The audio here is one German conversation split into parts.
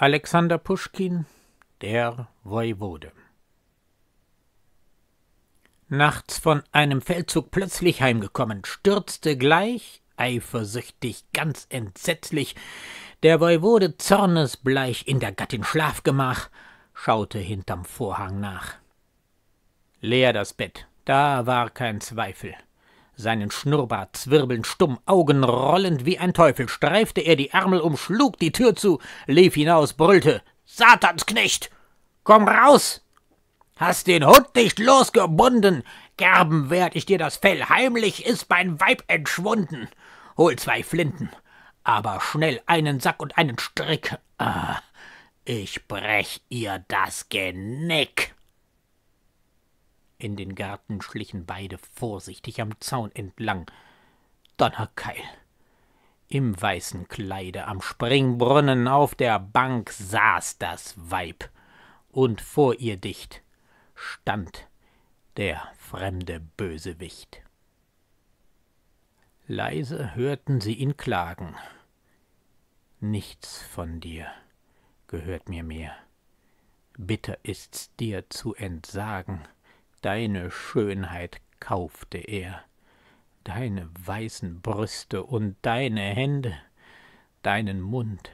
Alexander Puschkin, der Voivode. Nachts von einem Feldzug plötzlich heimgekommen, stürzte gleich, eifersüchtig, ganz entsetzlich, der Voivode zornesbleich in der Gattin Schlafgemach, schaute hinterm Vorhang nach. Leer das Bett, da war kein Zweifel. Seinen Schnurrbart zwirbelnd, stumm, Augen rollend wie ein Teufel, streifte er die Ärmel um, schlug die Tür zu, lief hinaus, brüllte: Satansknecht! Komm raus! Hast den Hund nicht losgebunden! Gerben werd ich dir das Fell, heimlich ist mein Weib entschwunden! Hol zwei Flinten, aber schnell einen Sack und einen Strick. Ah, ich brech ihr das Genick! In den Garten schlichen beide vorsichtig am Zaun entlang. Donnerkeil! Im weißen Kleide am Springbrunnen auf der Bank saß das Weib, und vor ihr dicht stand der fremde Bösewicht. Leise hörten sie ihn klagen. Nichts von dir gehört mir mehr. Bitter ist's dir zu entsagen Deine Schönheit kaufte er, deine weißen Brüste und deine Hände, deinen Mund.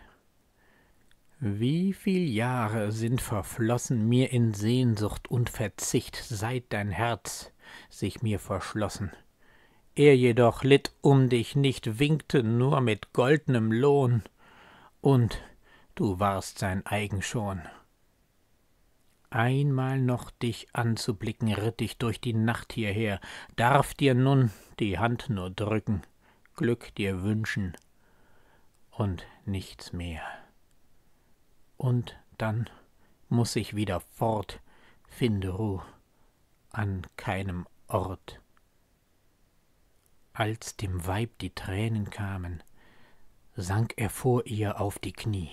Wie viel Jahre sind verflossen mir in Sehnsucht und Verzicht, seit dein Herz sich mir verschlossen. Er jedoch litt um dich nicht, winkte nur mit goldnem Lohn, und du warst sein eigen schon. Einmal noch dich anzublicken, ritt ich durch die Nacht hierher, darf dir nun die Hand nur drücken, Glück dir wünschen und nichts mehr. Und dann muß ich wieder fort, finde Ruhe an keinem Ort. Als dem Weib die Tränen kamen, sank er vor ihr auf die Knie.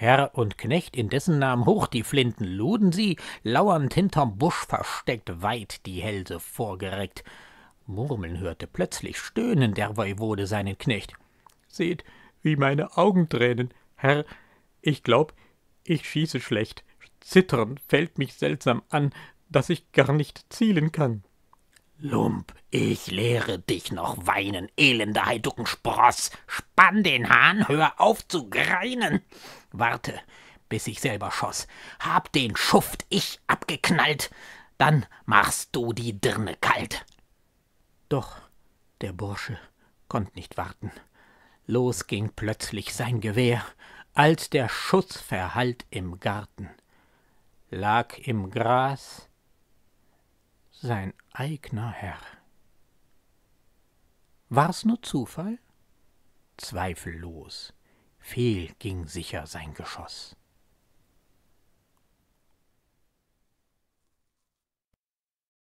Herr und Knecht, in dessen Namen hoch die Flinten luden sie, lauernd hinterm Busch versteckt, weit die Hälse vorgereckt. Murmeln hörte plötzlich stöhnen der Voivode seinen Knecht. Seht, wie meine Augen tränen, Herr, ich glaub, ich schieße schlecht. Zittern fällt mich seltsam an, daß ich gar nicht zielen kann. Lump, ich lehre dich noch weinen, elender Heiduckenspross. Spann den Hahn, hör auf zu greinen. Warte, bis ich selber schoss. Hab den Schuft ich abgeknallt. Dann machst du die Dirne kalt. Doch der Bursche konnt nicht warten. Los ging plötzlich sein Gewehr, als der Schuss verhallt im Garten. Lag im Gras, sein eigener Herr. War's nur Zufall? Zweifellos, fehl ging sicher sein Geschoss.